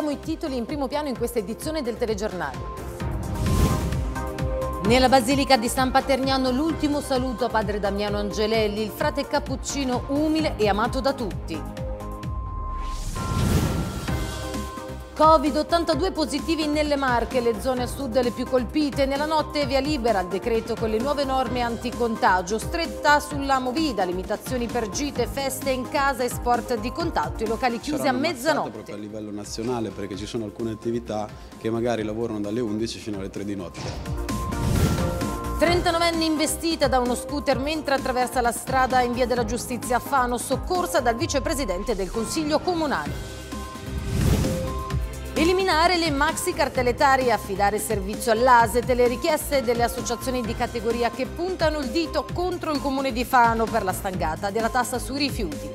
Vediamo i titoli in primo piano in questa edizione del telegiornale. Nella Basilica di San Paterniano l'ultimo saluto a padre Damiano Angelelli, il frate cappuccino umile e amato da tutti. Covid-82 positivi nelle Marche, le zone a sud le più colpite. Nella notte via libera il decreto con le nuove norme anticontagio. Stretta sulla movida, limitazioni per gite, feste in casa e sport di contatto. I locali chiusi Saranno a mezzanotte. proprio a livello nazionale perché ci sono alcune attività che magari lavorano dalle 11 fino alle 3 di notte. 39enne investita da uno scooter mentre attraversa la strada in via della giustizia a Fano, soccorsa dal vicepresidente del Consiglio Comunale. Eliminare le maxi cartelle e affidare servizio all'ASE, le richieste delle associazioni di categoria che puntano il dito contro il comune di Fano per la stangata della tassa sui rifiuti.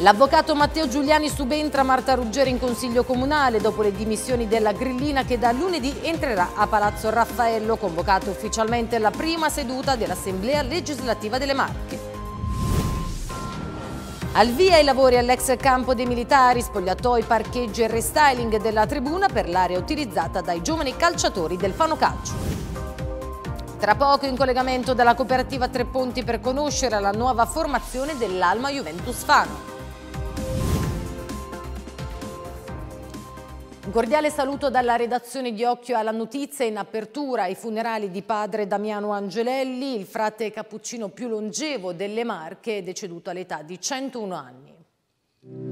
L'avvocato Matteo Giuliani subentra Marta Ruggeri in consiglio comunale dopo le dimissioni della grillina che da lunedì entrerà a Palazzo Raffaello, convocata ufficialmente la prima seduta dell'Assemblea legislativa delle Marche. Al via i lavori all'ex campo dei militari, spogliatoi, parcheggi e restyling della tribuna per l'area utilizzata dai giovani calciatori del Fano Calcio. Tra poco in collegamento dalla cooperativa Tre Ponti per conoscere la nuova formazione dell'Alma Juventus Fano. Un cordiale saluto dalla redazione di Occhio alla Notizia. In apertura i funerali di padre Damiano Angelelli, il frate cappuccino più longevo delle Marche, deceduto all'età di 101 anni.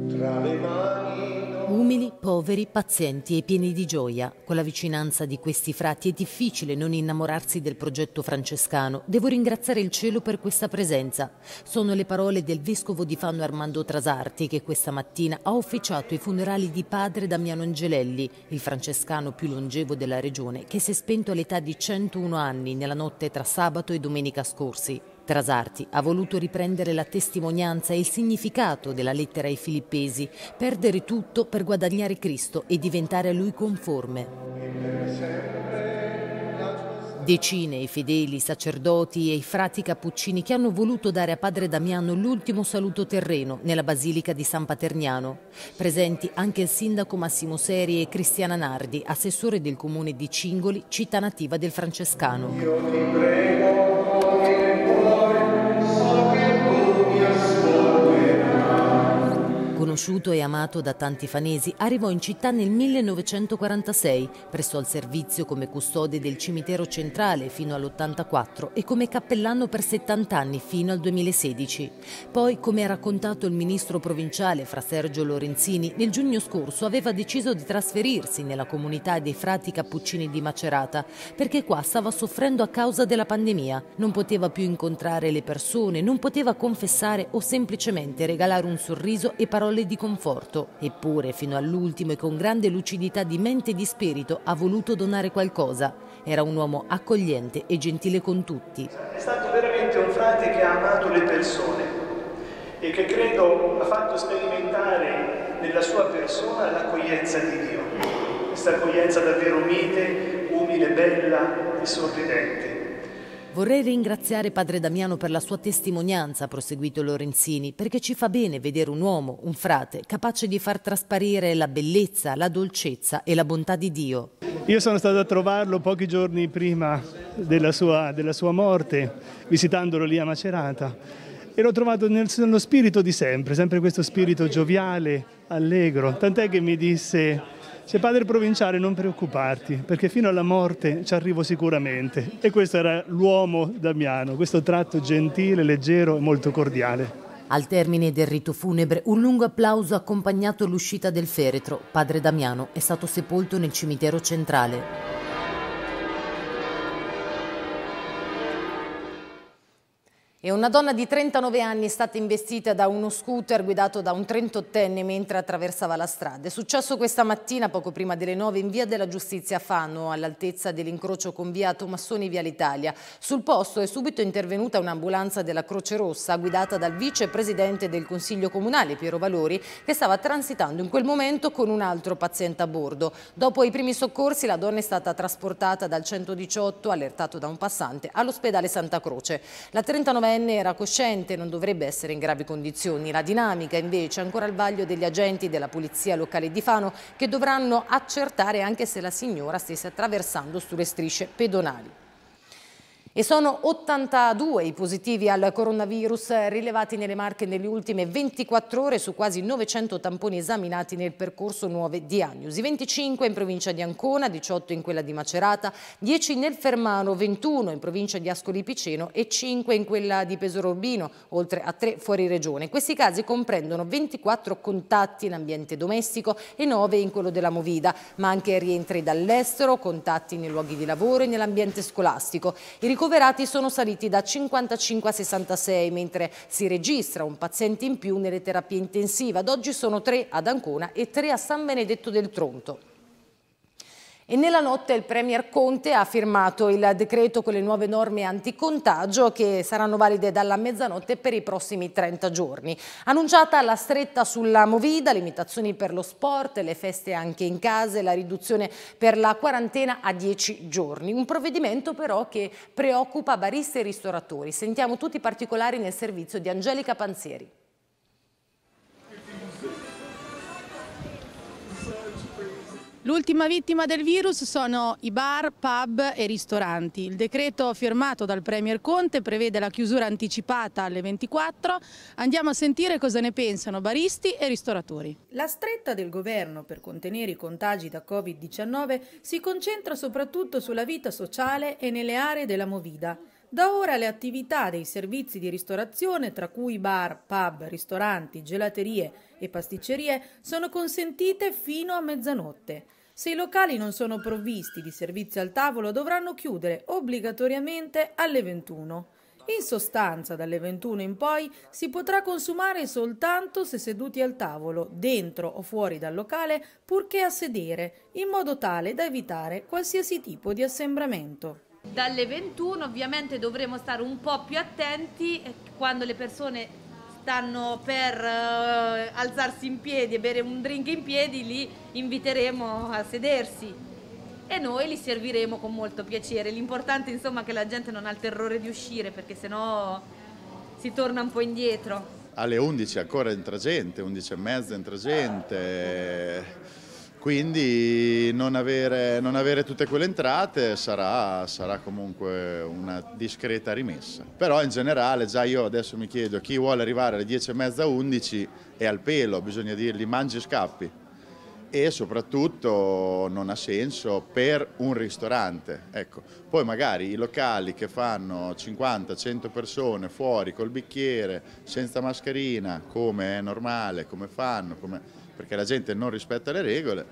Tra le mani Umili, poveri, pazienti e pieni di gioia. Con la vicinanza di questi frati è difficile non innamorarsi del progetto francescano. Devo ringraziare il cielo per questa presenza. Sono le parole del vescovo di Fanno Armando Trasarti che questa mattina ha officiato i funerali di padre Damiano Angelelli, il francescano più longevo della regione, che si è spento all'età di 101 anni nella notte tra sabato e domenica scorsi. Trasarti ha voluto riprendere la testimonianza e il significato della lettera ai Filippesi, perdere tutto per guadagnare Cristo e diventare a Lui conforme. Decine i fedeli, i sacerdoti e i frati cappuccini che hanno voluto dare a Padre Damiano l'ultimo saluto terreno nella Basilica di San Paterniano. Presenti anche il sindaco Massimo Seri e Cristiana Nardi, assessore del comune di Cingoli, città nativa del Francescano. Conosciuto e amato da tanti fanesi, arrivò in città nel 1946, prestò il servizio come custode del cimitero centrale fino all'84 e come cappellano per 70 anni fino al 2016. Poi, come ha raccontato il ministro provinciale fra Sergio Lorenzini, nel giugno scorso aveva deciso di trasferirsi nella comunità dei frati cappuccini di Macerata perché qua stava soffrendo a causa della pandemia, non poteva più incontrare le persone, non poteva confessare o semplicemente regalare un sorriso e parole di di conforto. Eppure, fino all'ultimo e con grande lucidità di mente e di spirito, ha voluto donare qualcosa. Era un uomo accogliente e gentile con tutti. È stato veramente un frate che ha amato le persone e che credo ha fatto sperimentare nella sua persona l'accoglienza di Dio. Questa accoglienza davvero mite, umile, bella e sorridente. Vorrei ringraziare padre Damiano per la sua testimonianza, ha proseguito Lorenzini, perché ci fa bene vedere un uomo, un frate, capace di far trasparire la bellezza, la dolcezza e la bontà di Dio. Io sono stato a trovarlo pochi giorni prima della sua, della sua morte, visitandolo lì a Macerata. E l'ho trovato nel, nello spirito di sempre, sempre questo spirito gioviale, allegro. Tant'è che mi disse c'è padre provinciale, non preoccuparti, perché fino alla morte ci arrivo sicuramente. E questo era l'uomo Damiano, questo tratto gentile, leggero e molto cordiale. Al termine del rito funebre, un lungo applauso ha accompagnato l'uscita del feretro. Padre Damiano è stato sepolto nel cimitero centrale. E una donna di 39 anni è stata investita da uno scooter guidato da un 38enne mentre attraversava la strada. È successo questa mattina, poco prima delle 9, in via della Giustizia a Fano, all'altezza dell'incrocio con via Tomassoni via l'Italia. Sul posto è subito intervenuta un'ambulanza della Croce Rossa, guidata dal vicepresidente del Consiglio Comunale, Piero Valori, che stava transitando in quel momento con un altro paziente a bordo. Dopo i primi soccorsi, la donna è stata trasportata dal 118, allertato da un passante, all'ospedale Santa Croce. La 39 minorenne era cosciente e non dovrebbe essere in gravi condizioni. La dinamica invece è ancora al vaglio degli agenti della Polizia Locale di Fano che dovranno accertare anche se la signora stesse attraversando sulle strisce pedonali. E sono 82 i positivi al coronavirus rilevati nelle Marche nelle ultime 24 ore su quasi 900 tamponi esaminati nel percorso nuove diagnosi. 25 in provincia di Ancona, 18 in quella di Macerata, 10 nel Fermano, 21 in provincia di Ascoli Piceno e 5 in quella di Pesaro Urbino, oltre a 3 fuori regione. Questi casi comprendono 24 contatti in ambiente domestico e 9 in quello della Movida, ma anche rientri dall'estero, contatti nei luoghi di lavoro e nell'ambiente scolastico. I ricoverati sono saliti da 55 a 66, mentre si registra un paziente in più nelle terapie intensive. Ad oggi sono tre ad Ancona e tre a San Benedetto del Tronto. E nella notte il Premier Conte ha firmato il decreto con le nuove norme anticontagio che saranno valide dalla mezzanotte per i prossimi 30 giorni. Annunciata la stretta sulla Movida, limitazioni per lo sport, le feste anche in casa e la riduzione per la quarantena a 10 giorni. Un provvedimento però che preoccupa baristi e ristoratori. Sentiamo tutti i particolari nel servizio di Angelica Panzieri. L'ultima vittima del virus sono i bar, pub e ristoranti. Il decreto firmato dal Premier Conte prevede la chiusura anticipata alle 24. Andiamo a sentire cosa ne pensano baristi e ristoratori. La stretta del governo per contenere i contagi da Covid-19 si concentra soprattutto sulla vita sociale e nelle aree della Movida. Da ora le attività dei servizi di ristorazione, tra cui bar, pub, ristoranti, gelaterie e pasticcerie, sono consentite fino a mezzanotte. Se i locali non sono provvisti di servizio al tavolo dovranno chiudere obbligatoriamente alle 21. In sostanza, dalle 21 in poi si potrà consumare soltanto se seduti al tavolo, dentro o fuori dal locale, purché a sedere, in modo tale da evitare qualsiasi tipo di assembramento. Dalle 21 ovviamente dovremo stare un po' più attenti eh, quando le persone stanno per eh, alzarsi in piedi e bere un drink in piedi, li inviteremo a sedersi e noi li serviremo con molto piacere. L'importante insomma è che la gente non ha il terrore di uscire perché sennò si torna un po' indietro. Alle 11 ancora entra gente, 11 e mezza entra gente quindi non avere, non avere, tutte quelle entrate sarà, sarà, comunque una discreta rimessa. Però in generale già io adesso mi chiedo chi vuole arrivare alle 10.30, 11 è al pelo, bisogna dirgli mangi e scappi e soprattutto non ha senso per un ristorante. Ecco. Poi magari i locali che fanno 50-100 persone fuori col bicchiere, senza mascherina, come è normale, come fanno, come perché la gente non rispetta le regole,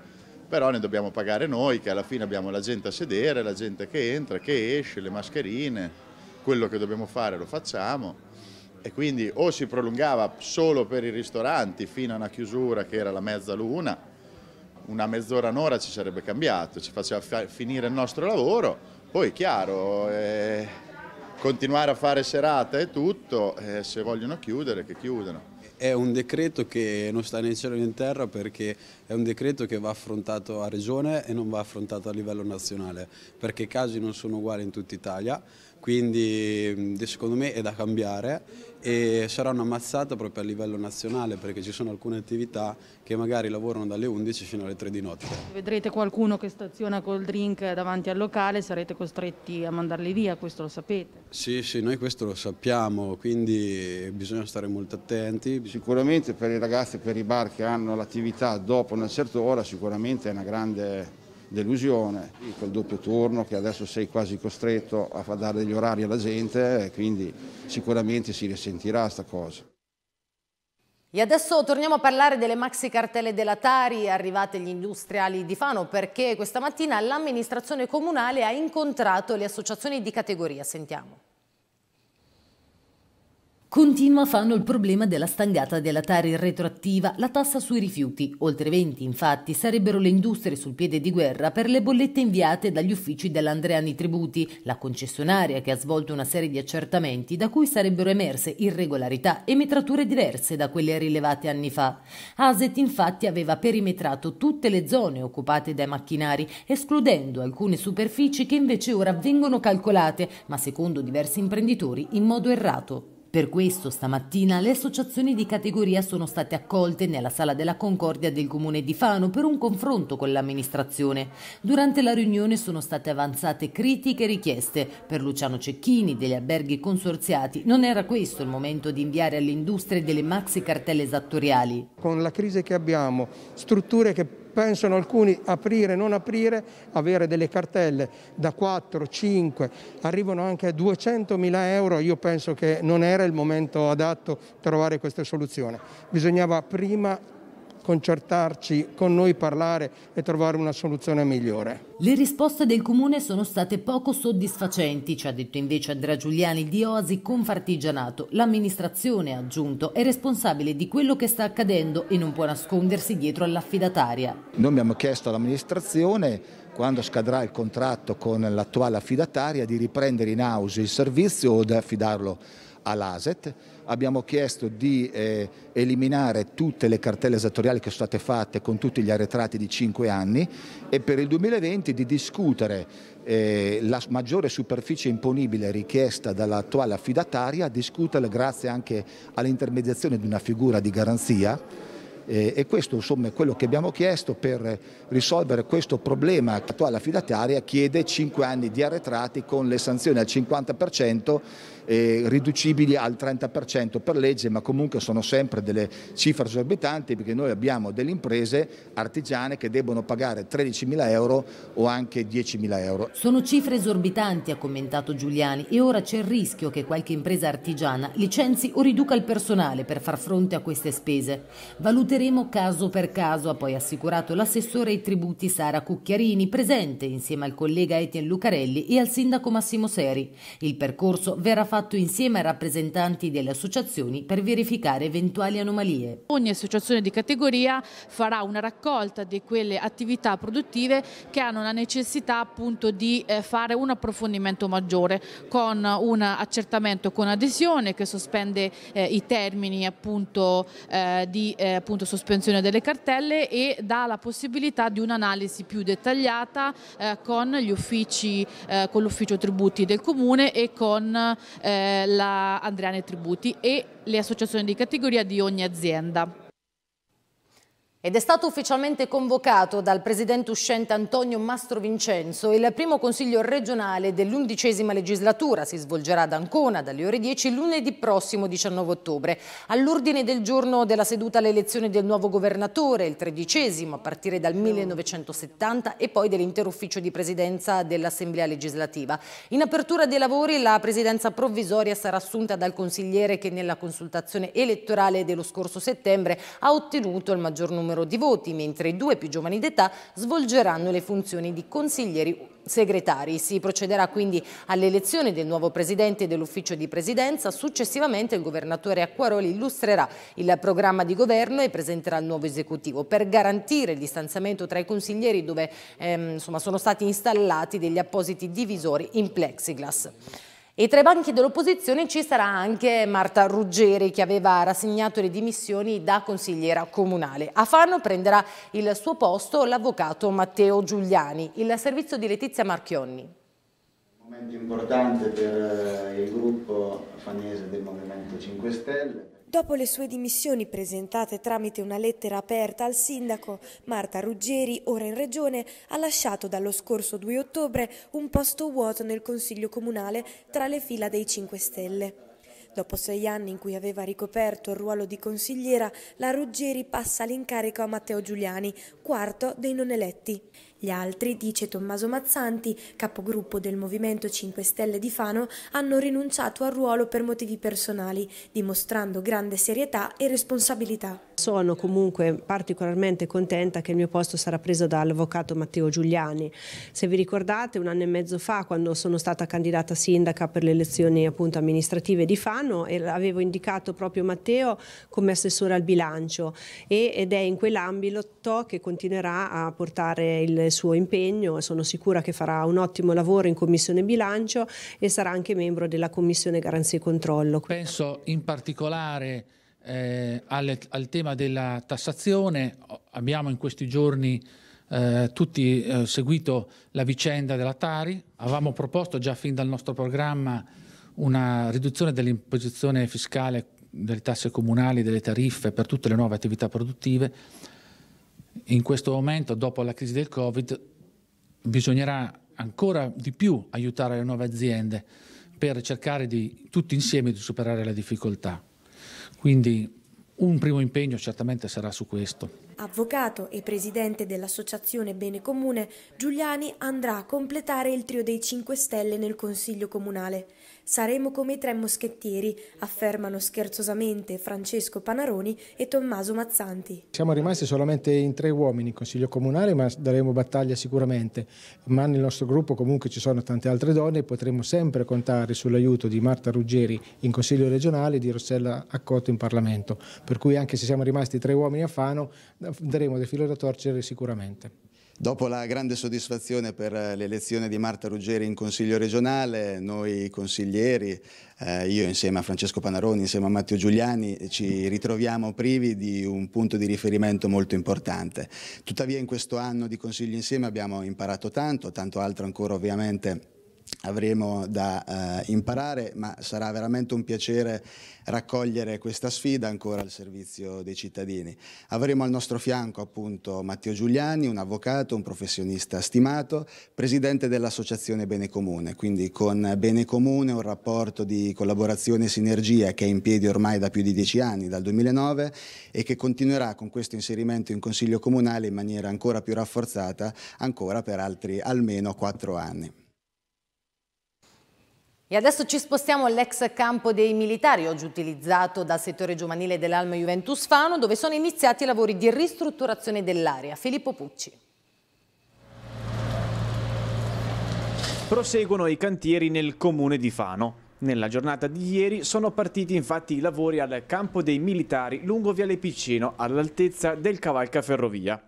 però ne dobbiamo pagare noi che alla fine abbiamo la gente a sedere, la gente che entra, che esce, le mascherine, quello che dobbiamo fare lo facciamo e quindi o si prolungava solo per i ristoranti fino a una chiusura che era la mezzaluna, una mezz'ora, un'ora ci sarebbe cambiato, ci faceva finire il nostro lavoro, poi chiaro, eh, continuare a fare serata e tutto, eh, se vogliono chiudere che chiudano è un decreto che non sta né in cielo né in terra perché è un decreto che va affrontato a regione e non va affrontato a livello nazionale, perché i casi non sono uguali in tutta Italia, quindi secondo me è da cambiare e sarà una mazzata proprio a livello nazionale perché ci sono alcune attività che magari lavorano dalle 11 fino alle 3 di notte. Vedrete qualcuno che staziona col drink davanti al locale, sarete costretti a mandarli via, questo lo sapete? Sì, sì, noi questo lo sappiamo, quindi bisogna stare molto attenti. Sicuramente per i ragazzi e per i bar che hanno l'attività dopo una certa ora sicuramente è una grande delusione, quel doppio turno che adesso sei quasi costretto a dare degli orari alla gente, quindi sicuramente si risentirà questa cosa. E adesso torniamo a parlare delle maxi cartelle della Tari arrivate gli industriali di Fano perché questa mattina l'amministrazione comunale ha incontrato le associazioni di categoria. Sentiamo. Continua fanno il problema della stangata della tari retroattiva, la tassa sui rifiuti. Oltre 20, infatti, sarebbero le industrie sul piede di guerra per le bollette inviate dagli uffici dell'Andreani Tributi, la concessionaria che ha svolto una serie di accertamenti da cui sarebbero emerse irregolarità e metrature diverse da quelle rilevate anni fa. Aset infatti aveva perimetrato tutte le zone occupate dai macchinari, escludendo alcune superfici che invece ora vengono calcolate, ma secondo diversi imprenditori in modo errato. Per questo stamattina le associazioni di categoria sono state accolte nella sala della Concordia del Comune di Fano per un confronto con l'amministrazione. Durante la riunione sono state avanzate critiche e richieste. Per Luciano Cecchini degli alberghi consorziati non era questo il momento di inviare all'industria delle maxi cartelle esattoriali. Con la crisi che abbiamo, strutture che pensano alcuni aprire, non aprire, avere delle cartelle da 4, 5, arrivano anche a 200 mila euro, io penso che non era il momento adatto trovare questa soluzione. Bisognava prima concertarci, con noi parlare e trovare una soluzione migliore. Le risposte del Comune sono state poco soddisfacenti, ci ha detto invece Andrea Giuliani di Oasi Confartigianato. L'amministrazione, ha aggiunto, è responsabile di quello che sta accadendo e non può nascondersi dietro all'affidataria. Noi abbiamo chiesto all'amministrazione quando scadrà il contratto con l'attuale affidataria di riprendere in house il servizio o di affidarlo all'ASET, abbiamo chiesto di eh, eliminare tutte le cartelle esattoriali che sono state fatte con tutti gli arretrati di 5 anni e per il 2020 di discutere eh, la maggiore superficie imponibile richiesta dall'attuale affidataria, discuterla grazie anche all'intermediazione di una figura di garanzia eh, e questo insomma, è quello che abbiamo chiesto per risolvere questo problema che l'attuale affidataria chiede 5 anni di arretrati con le sanzioni al 50% eh, riducibili al 30% per legge ma comunque sono sempre delle cifre esorbitanti perché noi abbiamo delle imprese artigiane che debbono pagare 13.000 euro o anche 10.000 euro. Sono cifre esorbitanti ha commentato Giuliani e ora c'è il rischio che qualche impresa artigiana licenzi o riduca il personale per far fronte a queste spese. Valuterà valuteremo caso per caso, ha poi assicurato l'assessore ai tributi Sara Cucchiarini, presente insieme al collega Etienne Lucarelli e al sindaco Massimo Seri. Il percorso verrà fatto insieme ai rappresentanti delle associazioni per verificare eventuali anomalie. Ogni associazione di categoria farà una raccolta di quelle attività produttive che hanno la necessità appunto di eh, fare un approfondimento maggiore con un accertamento con adesione che sospende eh, i termini appunto eh, di eh, appunto sospensione delle cartelle e dà la possibilità di un'analisi più dettagliata eh, con eh, l'ufficio tributi del comune e con eh, la Andriane Tributi e le associazioni di categoria di ogni azienda. Ed è stato ufficialmente convocato dal presidente uscente Antonio Mastro Vincenzo il primo consiglio regionale dell'undicesima legislatura. Si svolgerà ad Ancona dalle ore 10 lunedì prossimo 19 ottobre. All'ordine del giorno della seduta l'elezione del nuovo governatore, il tredicesimo a partire dal 1970 e poi dell'intero ufficio di presidenza dell'Assemblea legislativa. In apertura dei lavori la presidenza provvisoria sarà assunta dal consigliere che nella consultazione elettorale dello scorso settembre ha ottenuto il maggior numero numero di voti, mentre i due più giovani d'età svolgeranno le funzioni di consiglieri segretari. Si procederà quindi all'elezione del nuovo presidente dell'ufficio di presidenza. Successivamente il governatore Acquaroli illustrerà il programma di governo e presenterà il nuovo esecutivo. Per garantire il distanziamento tra i consiglieri dove ehm, insomma, sono stati installati degli appositi divisori in plexiglass. E tra i banchi dell'opposizione ci sarà anche Marta Ruggeri che aveva rassegnato le dimissioni da consigliera comunale. A Fano prenderà il suo posto l'avvocato Matteo Giuliani, il servizio di Letizia Marchionni. Un momento importante per eh, il gruppo fanese del Movimento 5 Stelle. Dopo le sue dimissioni presentate tramite una lettera aperta al sindaco, Marta Ruggeri, ora in regione, ha lasciato dallo scorso 2 ottobre un posto vuoto nel Consiglio Comunale tra le fila dei 5 Stelle. Dopo sei anni in cui aveva ricoperto il ruolo di consigliera, la Ruggeri passa l'incarico a Matteo Giuliani, quarto dei non eletti. Gli altri, dice Tommaso Mazzanti, capogruppo del Movimento 5 Stelle di Fano, hanno rinunciato al ruolo per motivi personali, dimostrando grande serietà e responsabilità. Sono comunque particolarmente contenta che il mio posto sarà preso dall'avvocato Matteo Giuliani. Se vi ricordate, un anno e mezzo fa, quando sono stata candidata sindaca per le elezioni appunto, amministrative di Fano, avevo indicato proprio Matteo come assessore al bilancio ed è in quell'ambito che continuerà a portare il suo impegno e sono sicura che farà un ottimo lavoro in Commissione Bilancio e sarà anche membro della Commissione Garanzie e Controllo. Penso in particolare eh, al, al, tema della tassazione, abbiamo in questi giorni eh, tutti eh, seguito la vicenda della Tari, avevamo proposto già fin dal nostro programma una riduzione dell'imposizione fiscale delle tasse comunali, delle tariffe per tutte le nuove attività produttive in questo momento, dopo la crisi del Covid, bisognerà ancora di più aiutare le nuove aziende per cercare di tutti insieme di superare la difficoltà. Quindi un primo impegno certamente sarà su questo. Avvocato e presidente dell'Associazione Bene Comune, Giuliani andrà a completare il trio dei 5 Stelle nel Consiglio Comunale. Saremo come i tre moschettieri, affermano scherzosamente Francesco Panaroni e Tommaso Mazzanti. Siamo rimasti solamente in tre uomini in Consiglio Comunale, ma daremo battaglia sicuramente. Ma nel nostro gruppo comunque ci sono tante altre donne e potremo sempre contare sull'aiuto di Marta Ruggeri in Consiglio regionale e di Rossella Accotto in Parlamento. Per cui anche se siamo rimasti tre uomini a Fano, daremo del filo da torcere sicuramente. Dopo la grande soddisfazione per eh, l'elezione di Marta Ruggeri in Consiglio regionale, noi consiglieri, eh, io insieme a Francesco Panaroni, insieme a Matteo Giuliani, ci ritroviamo privi di un punto di riferimento molto importante. Tuttavia in questo anno di Consiglio insieme abbiamo imparato tanto, tanto altro ancora ovviamente avremo da eh, imparare, ma sarà veramente un piacere raccogliere questa sfida ancora al servizio dei cittadini. Avremo al nostro fianco appunto Matteo Giuliani, un avvocato, un professionista stimato, presidente dell'Associazione Bene Comune, quindi con Bene Comune un rapporto di collaborazione e sinergia che è in piedi ormai da più di dieci anni, dal 2009, e che continuerà con questo inserimento in Consiglio Comunale in maniera ancora più rafforzata, ancora per altri almeno quattro anni. E adesso ci spostiamo all'ex campo dei militari, oggi utilizzato dal settore giovanile dell'Alma Juventus Fano, dove sono iniziati i lavori di ristrutturazione dell'area. Filippo Pucci. Proseguono i cantieri nel comune di Fano. Nella giornata di ieri sono partiti infatti i lavori al campo dei militari lungo Viale Piccino all'altezza del Cavalca Ferrovia.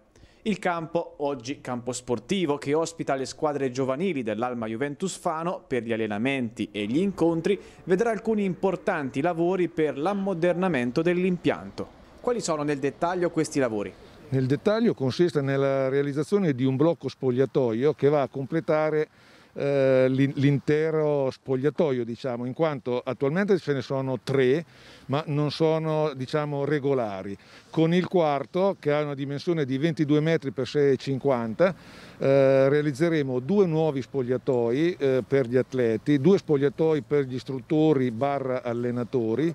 Il campo, oggi campo sportivo, che ospita le squadre giovanili dell'Alma Juventus Fano per gli allenamenti e gli incontri, vedrà alcuni importanti lavori per l'ammodernamento dell'impianto. Quali sono nel dettaglio questi lavori? Nel dettaglio consiste nella realizzazione di un blocco spogliatoio che va a completare eh, l'intero spogliatoio, diciamo, in quanto attualmente ce ne sono tre, ma non sono diciamo, regolari, con il quarto che ha una dimensione di 22 metri per 6,50 eh, realizzeremo due nuovi spogliatoi eh, per gli atleti, due spogliatoi per gli istruttori barra allenatori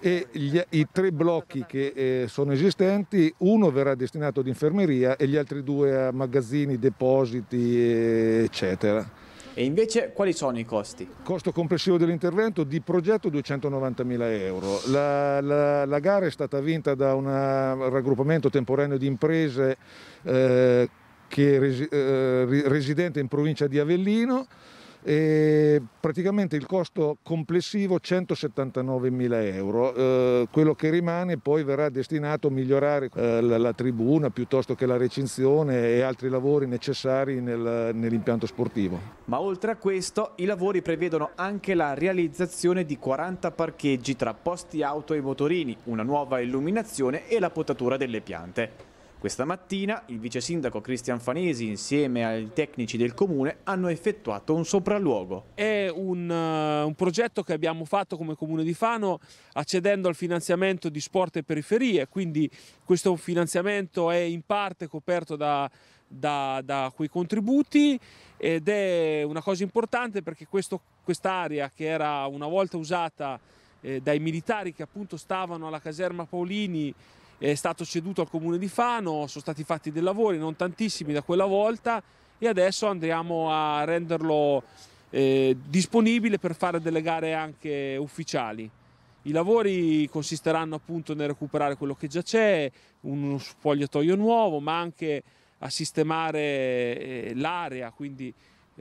e gli, i tre blocchi che eh, sono esistenti, uno verrà destinato ad infermeria e gli altri due a magazzini, depositi, eccetera. E invece quali sono i costi? Costo complessivo dell'intervento di progetto 290.000 euro. La, la, la, gara è stata vinta da un eh, raggruppamento temporaneo di imprese eh, che, eh, residente in provincia di Avellino e praticamente il costo complessivo 179 mila euro, eh, quello che rimane poi verrà destinato a migliorare eh, la, la, tribuna piuttosto che la recinzione e altri lavori necessari nel, nell'impianto sportivo. Ma oltre a questo i lavori prevedono anche la realizzazione di 40 parcheggi tra posti auto e motorini, una nuova illuminazione e la potatura delle piante. Questa mattina il vice sindaco Cristian Fanesi insieme ai tecnici del comune hanno effettuato un sopralluogo. È un, uh, un progetto che abbiamo fatto come comune di Fano accedendo al finanziamento di sport e periferie, quindi questo finanziamento è in parte coperto da, da, da quei contributi ed è una cosa importante perché quest'area quest che era una volta usata eh, dai militari che appunto stavano alla caserma Paolini è stato ceduto al comune di Fano, sono stati fatti dei lavori, non tantissimi da quella volta e adesso andremo a renderlo eh, disponibile per fare delle gare anche ufficiali. I lavori consisteranno appunto nel recuperare quello che già c'è, uno spogliatoio nuovo, ma anche a sistemare eh, l'area, quindi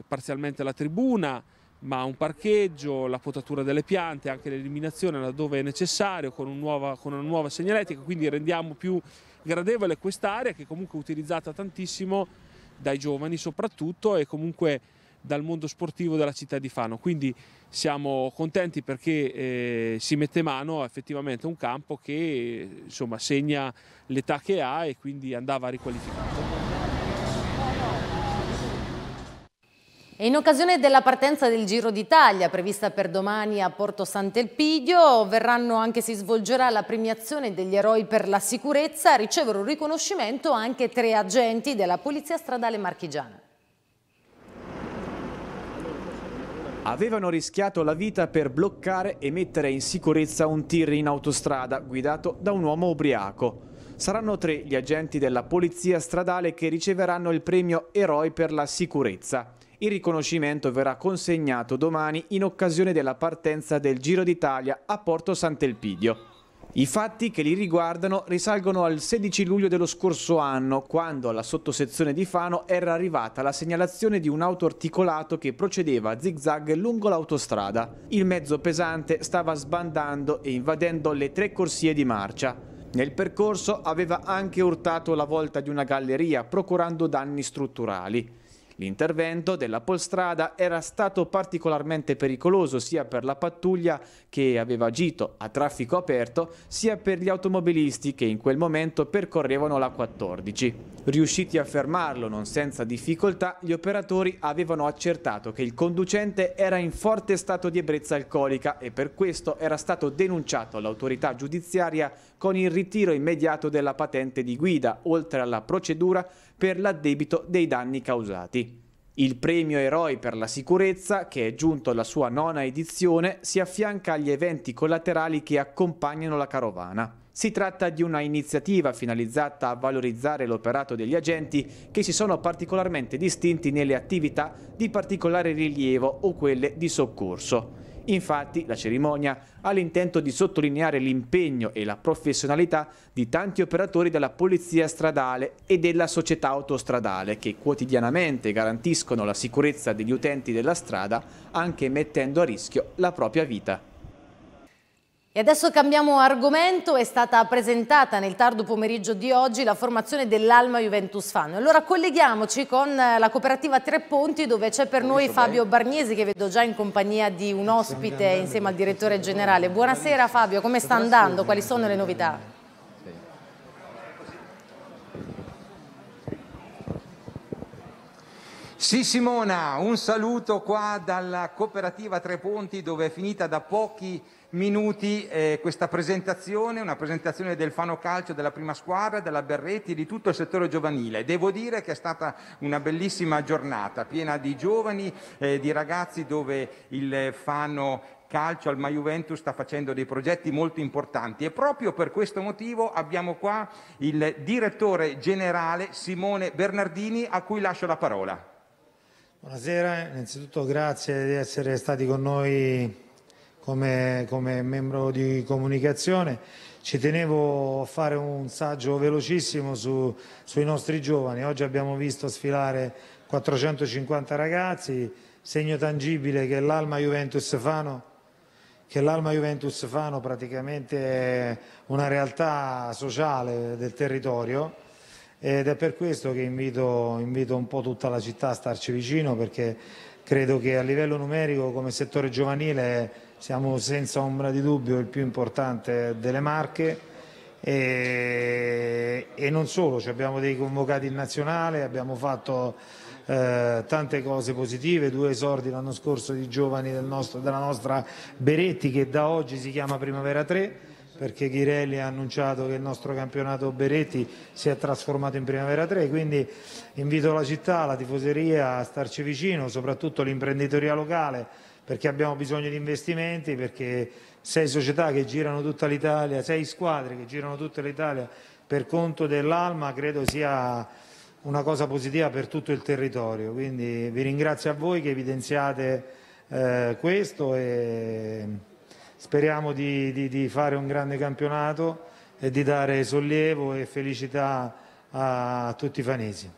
parzialmente la tribuna, ma un parcheggio, la potatura delle piante, anche l'eliminazione laddove è necessario con, un nuova, con una nuova segnaletica, quindi rendiamo più gradevole quest'area che comunque è utilizzata tantissimo dai giovani soprattutto e comunque dal mondo sportivo della città di Fano. Quindi siamo contenti perché eh, si mette mano a effettivamente un campo che insomma, segna l'età che ha e quindi andava riqualificato. E In occasione della partenza del Giro d'Italia, prevista per domani a Porto Sant'Elpidio, verranno anche si svolgerà la premiazione degli eroi per la sicurezza, ricevono un riconoscimento anche tre agenti della Polizia Stradale Marchigiana. Avevano rischiato la vita per bloccare e mettere in sicurezza un tir in autostrada guidato da un uomo ubriaco. Saranno tre gli agenti della Polizia Stradale che riceveranno il premio Eroi per la sicurezza. Il riconoscimento verrà consegnato domani in occasione della partenza del Giro d'Italia a Porto Sant'Elpidio. I fatti che li riguardano risalgono al 16 luglio dello scorso anno, quando alla sottosezione di Fano era arrivata la segnalazione di un auto articolato che procedeva a zigzag lungo l'autostrada. Il mezzo pesante stava sbandando e invadendo le tre corsie di marcia. Nel percorso aveva anche urtato la volta di una galleria, procurando danni strutturali. L'intervento della polstrada era stato particolarmente pericoloso sia per la pattuglia che aveva agito a traffico aperto, sia per gli automobilisti che in quel momento percorrevano la 14. Riusciti a fermarlo non senza difficoltà, gli operatori avevano accertato che il conducente era in forte stato di ebbrezza alcolica e per questo era stato denunciato all'autorità giudiziaria con il ritiro immediato della patente di guida, oltre alla procedura per l'addebito dei danni causati. Il premio Eroi per la sicurezza, che è giunto alla sua nona edizione, si affianca agli eventi collaterali che accompagnano la carovana. Si tratta di una iniziativa finalizzata a valorizzare l'operato degli agenti che si sono particolarmente distinti nelle attività di particolare rilievo o quelle di soccorso. Infatti la cerimonia ha l'intento di sottolineare l'impegno e la professionalità di tanti operatori della polizia stradale e della società autostradale che quotidianamente garantiscono la sicurezza degli utenti della strada anche mettendo a rischio la propria vita. E adesso cambiamo argomento, è stata presentata nel tardo pomeriggio di oggi la formazione dell'Alma Juventus Fan. Allora colleghiamoci con eh, la cooperativa Tre Ponti dove c'è per noi Fabio eh. Bargnesi che vedo già in compagnia di un ospite insieme al direttore generale. Buonasera Fabio, come sta andando? Quali sono le novità? Sì Simona, un saluto qua dalla cooperativa Tre Ponti dove è finita da pochi minuti eh, questa presentazione, una presentazione del Fano Calcio, della prima squadra, della Berretti, di tutto il settore giovanile. Devo dire che è stata una bellissima giornata, piena di giovani, eh, di ragazzi dove il Fano calcio al Juventus sta facendo dei progetti molto importanti e proprio per questo motivo abbiamo qua il direttore generale Simone Bernardini a cui lascio la parola. Buonasera, innanzitutto grazie di essere stati con noi come, come membro di comunicazione. Ci tenevo a fare un saggio velocissimo su, sui nostri giovani. Oggi abbiamo visto sfilare 450 ragazzi, segno tangibile che l'Alma Juventus Fano che l'Alma Juventus Fano praticamente è una realtà sociale del territorio ed è per questo che invito, invito, un po' tutta la città a starci vicino perché credo che a livello numerico come settore giovanile siamo senza ombra di dubbio il più importante delle Marche e, e non solo, cioè abbiamo dei convocati in nazionale, abbiamo fatto eh, tante cose positive, due esordi l'anno scorso di giovani del nostro, della nostra Beretti che da oggi si chiama Primavera 3 perché Ghirelli ha annunciato che il nostro campionato Beretti si è trasformato in Primavera 3, quindi invito la città, la tifoseria a starci vicino, soprattutto l'imprenditoria locale perché abbiamo bisogno di investimenti, perché sei società che girano tutta l'Italia, sei squadre che girano tutta l'Italia per conto dell'Alma, credo sia una cosa positiva per tutto il territorio. Quindi vi ringrazio a voi che evidenziate eh, questo e speriamo di, di, di, fare un grande campionato e di dare sollievo e felicità a, a tutti i fanesi.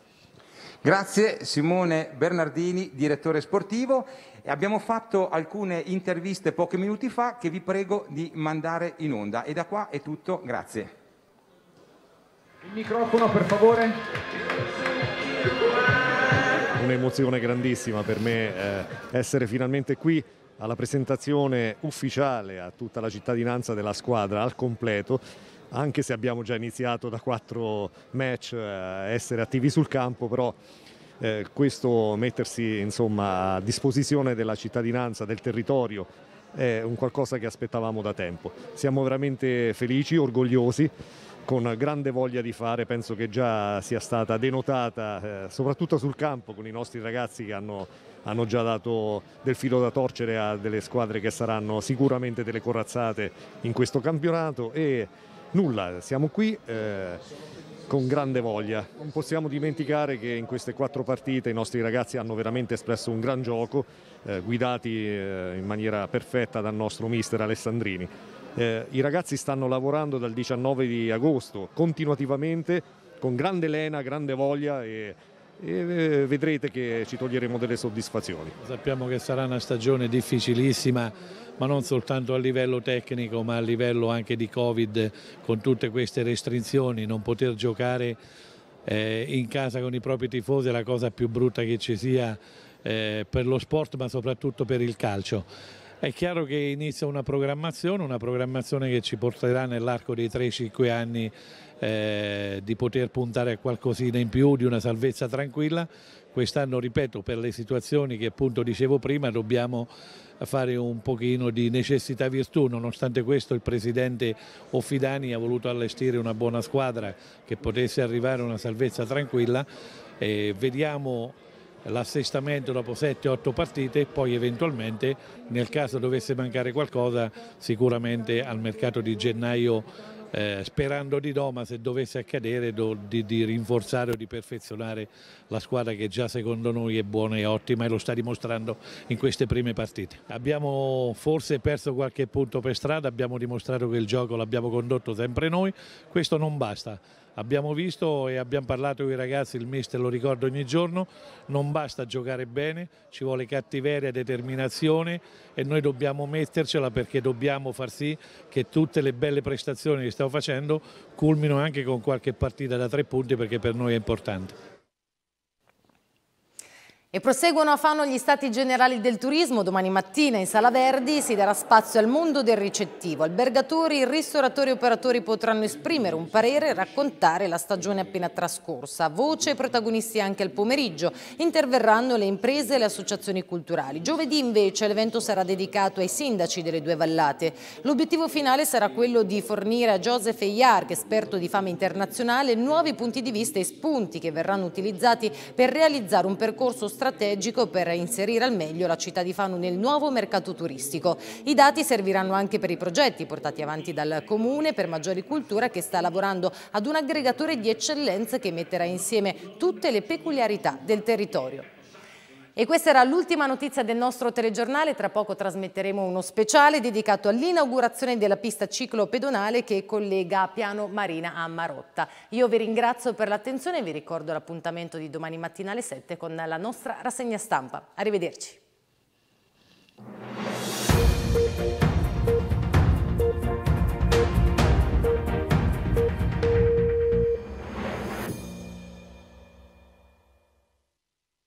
Grazie Simone Bernardini, direttore sportivo abbiamo fatto alcune interviste pochi minuti fa che vi prego di mandare in onda. E da qua è tutto, grazie. Il microfono per favore. Un'emozione grandissima per me eh, essere finalmente qui alla presentazione ufficiale a tutta la cittadinanza della squadra al completo anche se abbiamo già iniziato da quattro match a eh, essere attivi sul campo, però eh, questo mettersi insomma, a disposizione della cittadinanza, del territorio, è un qualcosa che aspettavamo da tempo. Siamo veramente felici, orgogliosi con grande voglia di fare, penso che già sia stata denotata, eh, soprattutto sul campo, con i nostri ragazzi che hanno, hanno, già dato del filo da torcere a delle squadre che saranno sicuramente delle corazzate in questo campionato e nulla, siamo qui. Eh, con grande voglia. Non possiamo dimenticare che in queste quattro partite i nostri ragazzi hanno veramente espresso un gran gioco, eh, guidati eh, in maniera perfetta dal nostro mister Alessandrini. Eh, I ragazzi stanno lavorando dal 19 di agosto continuativamente, con grande lena, grande voglia e e eh, vedrete che ci toglieremo delle soddisfazioni. Sappiamo che sarà una stagione difficilissima ma non soltanto a livello tecnico ma a livello anche di Covid con tutte queste restrizioni, non poter giocare eh, in casa con i propri tifosi è la cosa più brutta che ci sia eh, per lo sport ma soprattutto per il calcio. È chiaro che inizia una programmazione, una programmazione che ci porterà nell'arco dei 3-5 anni eh, di poter puntare a qualcosina in più, di una salvezza tranquilla. Quest'anno, ripeto, per le situazioni che appunto dicevo prima, dobbiamo fare un pochino di necessità virtù. Nonostante questo il presidente Offidani ha voluto allestire una buona squadra che potesse arrivare a una salvezza tranquilla. E vediamo l'assestamento dopo 7-8 partite e poi eventualmente nel caso dovesse mancare qualcosa sicuramente al mercato di gennaio eh, sperando di no se dovesse accadere do, di, di, rinforzare o di perfezionare la squadra che già secondo noi è buona e ottima e lo sta dimostrando in queste prime partite. Abbiamo forse perso qualche punto per strada, abbiamo dimostrato che il gioco l'abbiamo condotto sempre noi, questo non basta Abbiamo visto e abbiamo parlato con i ragazzi, il mister lo ricordo ogni giorno, non basta giocare bene, ci vuole cattiveria, determinazione e noi dobbiamo mettercela perché dobbiamo far sì che tutte le belle prestazioni che stiamo facendo culmino anche con qualche partita da tre punti perché per noi è importante. E proseguono a Fano gli stati generali del turismo. Domani mattina in Sala Verdi si darà spazio al mondo del ricettivo. Albergatori, ristoratori e operatori potranno esprimere un parere e raccontare la stagione appena trascorsa. Voce e protagonisti anche al pomeriggio. Interverranno le imprese e le associazioni culturali. Giovedì invece l'evento sarà dedicato ai sindaci delle due vallate. L'obiettivo finale sarà quello di fornire a Joseph Eyark, esperto di fama internazionale, nuovi punti di vista e spunti che verranno utilizzati per realizzare un percorso strategico strategico per inserire al meglio la città di Fano nel nuovo mercato turistico. I dati serviranno anche per i progetti portati avanti dal Comune per Maggiori Cultura che sta lavorando ad un aggregatore di eccellenza che metterà insieme tutte le peculiarità del territorio. E questa era l'ultima notizia del nostro telegiornale, tra poco trasmetteremo uno speciale dedicato all'inaugurazione della pista ciclopedonale che collega Piano Marina a Marotta. Io vi ringrazio per l'attenzione e vi ricordo l'appuntamento di domani mattina alle 7 con la nostra rassegna stampa. Arrivederci.